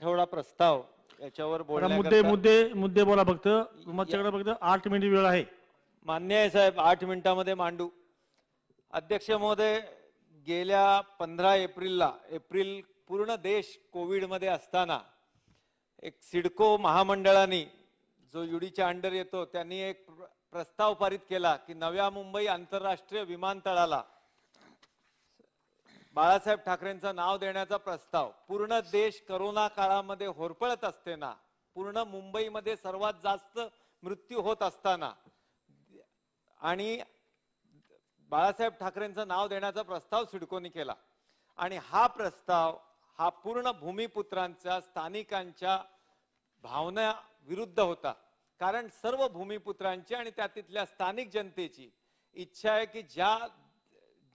आठवडा प्रस्ताव याच्यावर मुद्दे मुद्दे मुद्दे बोला फक्त तुमच्याकडे फक्त आठ मिनिट वेळ आहे मान्य आहे साहेब आठ मिनिटामध्ये मांडू अध्यक्ष महोदय गेल्या पंधरा एप्रिलला एप्रिल पूर्ण देश कोविडमध्ये असताना एक सिडको महामंडळाने जो युडीच्या अंडर येतो त्यांनी एक प्रस्ताव पारित केला की नव्या मुंबई आंतरराष्ट्रीय विमानतळाला बाळासाहेब ठाकरेंचं नाव देण्याचा प्रस्ताव पूर्ण देश करोना काळामध्ये होरपळत असते ना पूर्ण मुंबईमध्ये सर्वात जास्त मृत्यू होत असताना आणि बाळासाहेब ठाकरेंचं नाव देण्याचा प्रस्ताव सिडकोनी केला आणि हा प्रस्ताव हा पूर्ण भूमिपुत्रांच्या स्थानिकांच्या भावना विरुद्ध होता कारण सर्व भूमिपुत्रांची आणि त्या तिथल्या स्थानिक जनतेची इच्छा आहे की ज्या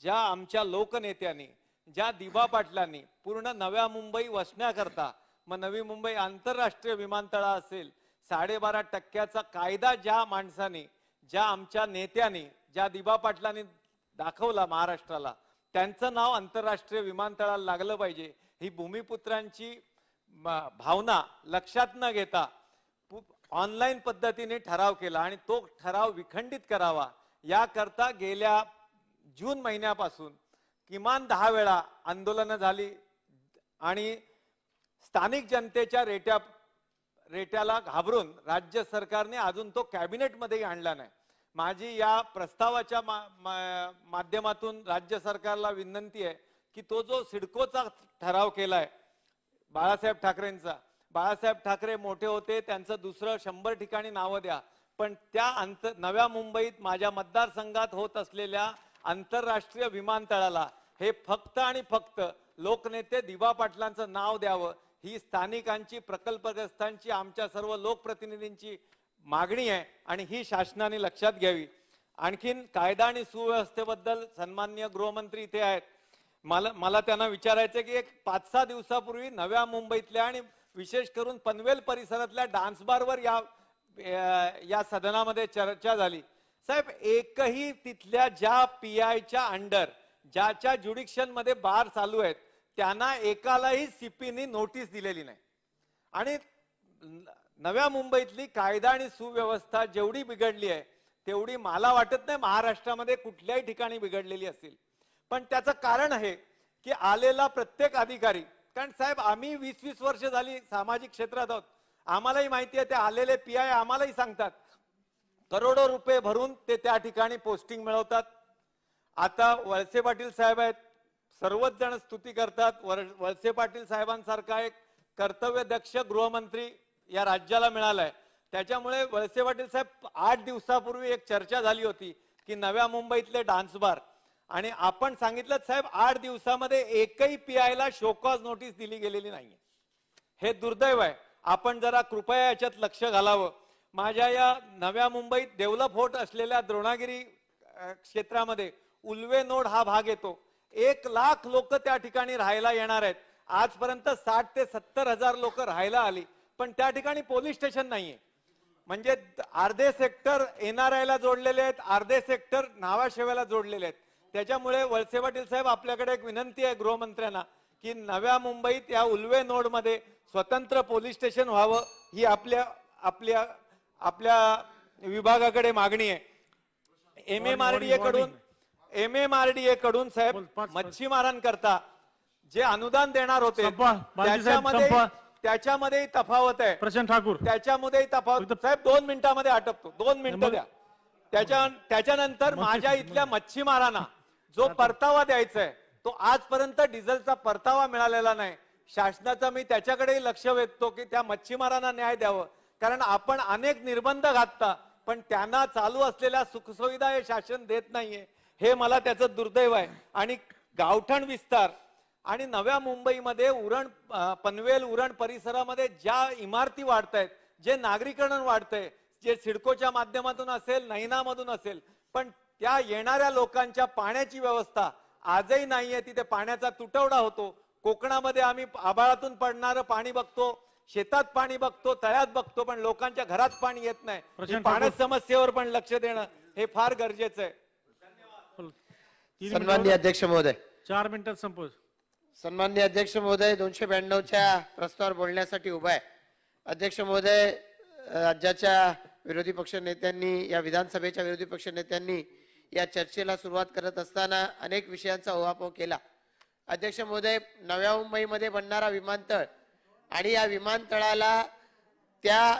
ज्या आमच्या लोकनेत्यांनी ज्या दिबा पाटलांनी पूर्ण नव्या मुंबई वसण्याकरता मग नवी मुंबई आंतरराष्ट्रीय विमानतळा असेल साडेबारा टक्क्याचा कायदा ज्या माणसाने ज्या आमच्या नेत्याने ज्या दिबा पाटलांनी दाखवला महाराष्ट्राला त्यांचं नाव आंतरराष्ट्रीय विमानतळाला लागलं पाहिजे ही भूमिपुत्रांची भावना लक्षात न घेता ऑनलाईन पद्धतीने ठराव केला आणि तो ठराव विखंडित करावा याकरता गेल्या जून महिन्यापासून किमान दहा वेळा आंदोलनं झाली आणि स्थानिक जनतेच्या रेट्या रेट्याला घाबरून राज्य सरकारने अजून तो कॅबिनेटमध्येही आणला नाही माझी या प्रस्तावाच्या माध्यमातून राज्य सरकारला विनंती आहे की तो जो सिडकोचा ठराव केलाय बाळासाहेब ठाकरेंचा बाळासाहेब ठाकरे मोठे होते त्यांचं दुसरं शंभर ठिकाणी नावं द्या पण त्या अंत नव्या मुंबईत माझ्या मतदारसंघात होत असलेल्या आंतरराष्ट्रीय विमानतळाला हे फक्त आणि फक्त लोकनेते दिवा पाटलांचं नाव द्यावं ही स्थानिकांची प्रकल्पग्रस्तांची आमच्या सर्व लोकप्रतिनिधींची मागणी आहे आणि ही शासनाने लक्षात घ्यावी आणखीन कायदा आणि सुव्यवस्थेबद्दल सन्मान्य गृहमंत्री इथे आहेत मला मला त्यांना विचारायचं की एक पाच सहा दिवसापूर्वी नव्या मुंबईतल्या आणि विशेष करून पनवेल परिसरातल्या डान्सबारवर या या सदनामध्ये चर्चा झाली साहेब एकही तिथल्या ज्या पी आयच्या अंडर ज्याच्या ज्युडिक्शन मध्ये बार चालू आहेत त्यांना एकालाही सीपीनी नोटीस दिलेली नाही आणि नव्या मुंबईतली कायदा आणि सुव्यवस्था जेवढी बिघडली आहे तेवढी मला वाटत नाही महाराष्ट्रामध्ये कुठल्याही ठिकाणी बिघडलेली असेल पण त्याचं कारण आहे की आलेला प्रत्येक अधिकारी कारण साहेब आम्ही वीस वीस वर्ष झाली सामाजिक क्षेत्रात आहोत आम्हालाही माहिती आहे ते आलेले पी आय आम्हालाही सांगतात करोडो रुपये भरून ते त्या ठिकाणी पोस्टिंग मिळवतात आता वळसे पाटील साहेब आहेत सर्वच जण स्तुती करतात वळसे पाटील साहेबांसारखा एक कर्तव्यदक्ष गृहमंत्री या राज्याला मिळालाय त्याच्यामुळे वळसे पाटील साहेब आठ दिवसापूर्वी एक चर्चा झाली होती की नव्या मुंबईतले डान्स बार आणि आपण सांगितलं साहेब आठ दिवसामध्ये एकही पी ला शोकॉज नोटीस दिली गेलेली नाही हे दुर्दैव आहे आपण जरा कृपया याच्यात लक्ष घालावं माझ्या या नव्या मुंबईत डेव्हलप होत असलेल्या द्रोणागिरी क्षेत्रामध्ये उल्वे नोड हा भाग येतो एक लाख लोक त्या ठिकाणी राहायला येणार आहेत आजपर्यंत साठ ते सत्तर हजार लोक राहायला आली पण त्या ठिकाणी पोलीस स्टेशन नाहीये म्हणजे अर्धे सेक्टर एनआरआयला जोडलेले आहेत अर्धे सेक्टर नावाशेव्याला जोडलेले आहेत त्याच्यामुळे वळसे पाटील साहेब आपल्याकडे एक विनंती आहे गृहमंत्र्यांना की नव्या मुंबईत या उल्वे नोडमध्ये स्वतंत्र पोलीस स्टेशन व्हावं ही आपल्या आपल्या आपल्या विभागाकडे मागणी आहे M M R D A कडून M M R D A कडून साहेब मच्छीमारांकरता जे अनुदान देणार होते त्याच्यामध्ये त्याच्यामध्ये तफावत आहे प्रशांत ठाकूर त्याच्यामध्ये तफावत साहेब दोन मिनिटांमध्ये आटपतो दोन मिनिटं द्या त्याच्या त्याच्यानंतर माझ्या इथल्या मच्छीमारांना जो परतावा द्यायचा आहे तो आजपर्यंत डिझेलचा परतावा मिळालेला नाही शासनाचा मी त्याच्याकडे लक्ष वेधतो की त्या मच्छीमारांना न्याय द्यावं कारण आपण अनेक निर्बंध घातता पण त्यांना चालू असलेल्या सुखसुविधा हे शासन देत नाहीये हे मला त्याचं दुर्दैव आहे आणि गावठण विस्तार आणि नव्या मुंबईमध्ये उरण पनवेल उरण परिसरामध्ये ज्या इमारती वाढत आहेत जे नागरीकरण वाढतंय जे सिडकोच्या माध्यमातून असेल नैनामधून असेल पण त्या येणाऱ्या लोकांच्या पाण्याची व्यवस्था आजही नाहीये तिथे पाण्याचा तुटवडा होतो कोकणामध्ये आम्ही आबाळातून पडणारं पाणी बघतो शेतात पाणी बघतो तळ्यात बघतो पण लोकांच्या घरात पाणी येत नाही पाण्या समस्येवर पण लक्ष देणं हे फार गरजेचं आहे सन्मान्य अध्यक्ष महोदय चार मिनिटात संपोज सन्मान्य अध्यक्ष महोदय दोनशे ब्याण्णवच्या प्रस्तावावर बोलण्यासाठी उभा आहे अध्यक्ष महोदय राज्याच्या विरोधी पक्ष नेत्यांनी या विधानसभेच्या विरोधी पक्ष नेत्यांनी या चर्चेला सुरुवात करत असताना अनेक विषयांचा ओहापोह केला अध्यक्ष महोदय नव्या मुंबईमध्ये बनणारा विमानतळ आणि या विमानतळाला त्या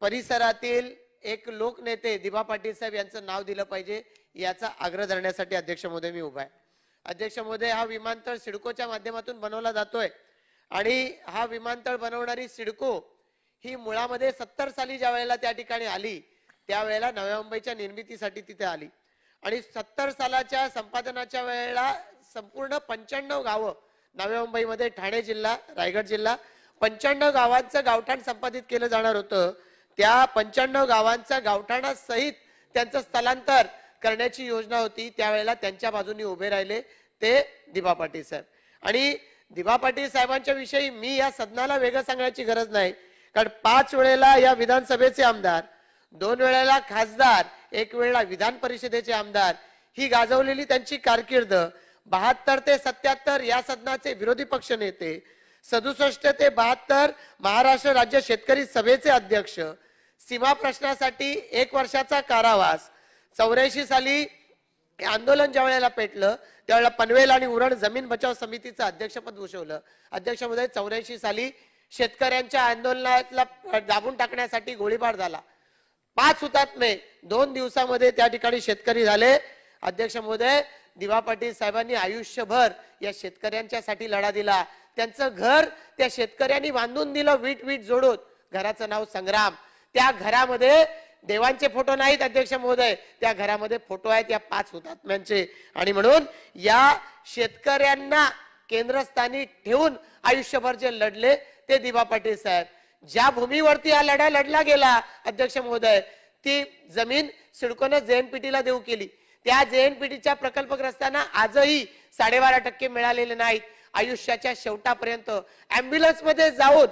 परिसरातील एक लोकनेते दिभा पाटील साहेब यांचं नाव दिलं पाहिजे याचा आग्रह धरण्यासाठी अध्यक्ष महोदय मी उभा आहे अध्यक्ष महोदय हा विमानतळ सिडकोच्या माध्यमातून बनवला जातोय आणि हा विमानतळ बनवणारी सिडको ही मुळामध्ये सत्तर साली ज्या वेळेला त्या ठिकाणी आली त्यावेळेला नव्या मुंबईच्या निर्मितीसाठी तिथे आली आणि सत्तर सालाच्या संपादनाच्या वेळेला संपूर्ण पंच्याण्णव गावं नव्या मुंबईमध्ये ठाणे जिल्हा रायगड जिल्हा पंच्याण्णव गावांचं गावठाण संपादित केलं जाणार होतं त्या पंच्याण्णव गावांचा गावठाणासहित त्यांचं स्थलांतर करण्याची योजना होती त्यावेळेला त्यांच्या बाजूनी उभे राहिले ते दिबा पाटील साहेब आणि दिबा पाटील साहेबांच्या विषयी मी या सदनाला वेगळं सांगण्याची गरज नाही कारण पाच वेळेला या विधानसभेचे आमदार दोन वेळेला खासदार एक वेळेला विधान परिषदेचे आमदार ही गाजवलेली त्यांची कारकीर्द बहात्तर ते सत्याहत्तर या सदनाचे विरोधी पक्ष नेते सदुसष्ट ते बहात्तर महाराष्ट्र राज्य शेतकरी सभेचे अध्यक्ष सीमा प्रश्नासाठी एक वर्षाचा कारावास चौऱ्याऐंशी साली आंदोलन ज्या वेळेला पेटलं त्यावेळेला पनवेल आणि उरण जमीन बचाव समितीचं अध्यक्षपद भूषवलं अध्यक्षमध्ये चौऱ्याऐंशी साली शेतकऱ्यांच्या आंदोलनातला दाबून टाकण्यासाठी गोळीबार झाला पाच हुतात्मे दोन दिवसामध्ये त्या ठिकाणी शेतकरी झाले अध्यक्ष महोदय दिवा पाटील साहेबांनी आयुष्यभर या शेतकऱ्यांच्यासाठी लढा दिला त्यांचं घर त्या शेतकऱ्यांनी बांधून दिलं वीट वीट जोडून घराचं नाव संग्राम त्या घरामध्ये देवांचे फोटो नाहीत अध्यक्ष महोदय त्या घरामध्ये फोटो आहेत या पाच हुतात्म्यांचे आणि म्हणून या शेतकऱ्यांना केंद्रस्थानी ठेवून आयुष्यभर जे लढले ते दिबा पाटील साहेब ज्या भूमीवरती हा लढा लढला गेला अध्यक्ष महोदय ती जमीन सिडकोनं जेएनपीटीला देऊ केली त्या जेएनपीटीच्या प्रकल्पग्रस्तांना आजही साडेबारा टक्के मिळालेले नाहीत आयुष्याच्या शेवटापर्यंत अँब्युलन्स मध्ये जाऊन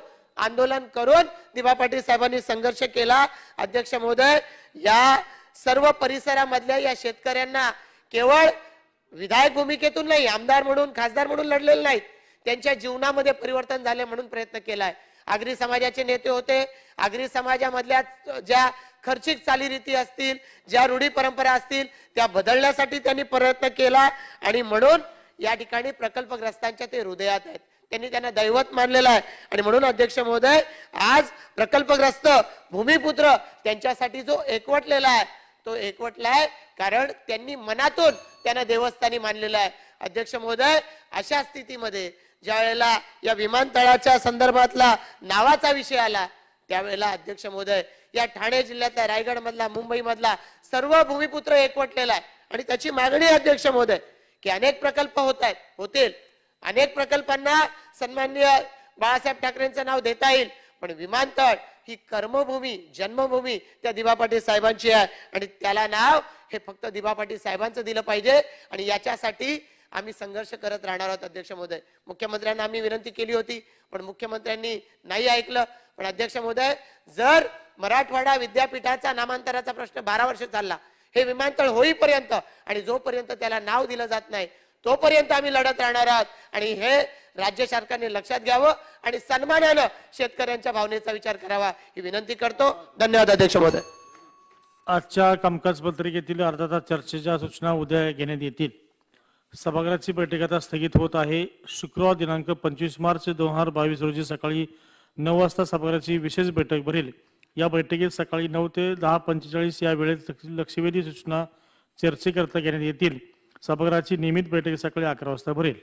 आंदोलन करून दिबा पाटील साहेबांनी संघर्ष केला अध्यक्ष महोदय या सर्व परिसरामधल्या या शेतकऱ्यांना केवळ विधायक भूमिकेतून नाही आमदार म्हणून खासदार म्हणून लढलेले नाहीत त्यांच्या जीवनामध्ये परिवर्तन झाले म्हणून प्रयत्न केलाय आगरी समाजाचे नेते होते आगरी समाजामधल्या ज्या खर्चिक चालीरीती असतील ज्या रूढी परंपरा असतील त्या बदलण्यासाठी त्यांनी प्रयत्न केला आणि म्हणून या ठिकाणी प्रकल्पग्रस्तांच्या ते हृदयात आहेत त्यांनी त्यांना दैवत मानलेलं आहे आणि म्हणून अध्यक्ष महोदय आज प्रकल्पग्रस्त भूमिपुत्र त्यांच्यासाठी जो एकवटलेला आहे तो एकवटला आहे कारण त्यांनी मनातून त्यांना देवस्थानी मानलेलं आहे अध्यक्ष महोदय अशा स्थितीमध्ये ज्या वेळेला या विमानतळाच्या संदर्भातला नावाचा विषय आला त्यावेळेला अध्यक्ष महोदय या ठाणे जिल्ह्यातला रायगड मधला मुंबई मधला सर्व भूमिपुत्र एकवटलेला आहे आणि त्याची मागणी अध्यक्ष महोदय की अनेक प्रकल्प होत आहेत होतील अनेक प्रकल्पांना सन्माननीय बाळासाहेब ठाकरेंचं नाव देता येईल पण विमानतळ ही कर्मभूमी जन्मभूमी त्या दिबा पाटील साहेबांची आहे आणि त्याला नाव हे फक्त दिबा पाटील साहेबांचं दिलं पाहिजे आणि याच्यासाठी आम्ही संघर्ष करत राहणार आहोत अध्यक्ष महोदय मुख्यमंत्र्यांना आम्ही विनंती केली होती पण मुख्यमंत्र्यांनी नाही ऐकलं पण अध्यक्ष महोदय जर मराठवाडा विद्यापीठाचा नामांतराचा प्रश्न बारा वर्ष चालला हे विमानतळ होईपर्यंत आणि जोपर्यंत त्याला नाव दिलं जात नाही तोपर्यंत आम्ही लढत राहणार आहोत आणि हे राज्य सरकारने लक्षात घ्यावं आणि सन्मानानं शेतकऱ्यांच्या भावनेचा विचार करावा ही विनंती करतो धन्यवाद अध्यक्ष महोदय आजच्या कामकाज पत्रिकेतील अर्धा चर्चेच्या सूचना उद्या घेण्यात येतील सभागृहाची बैठक आता स्थगित होत आहे शुक्रवार दिनांक पंचवीस मार्च दोन हजार बावीस रोजी सकाळी नऊ वाजता सभागृहाची विशेष बैठक भरेल या बैठकीत सकाळी नऊ ते दहा पंचेचाळीस या वेळेत लक्षवेधी सूचना चर्चेकरता घेण्यात येतील सभागृहाची नियमित बैठक सकाळी अकरा वाजता भरेल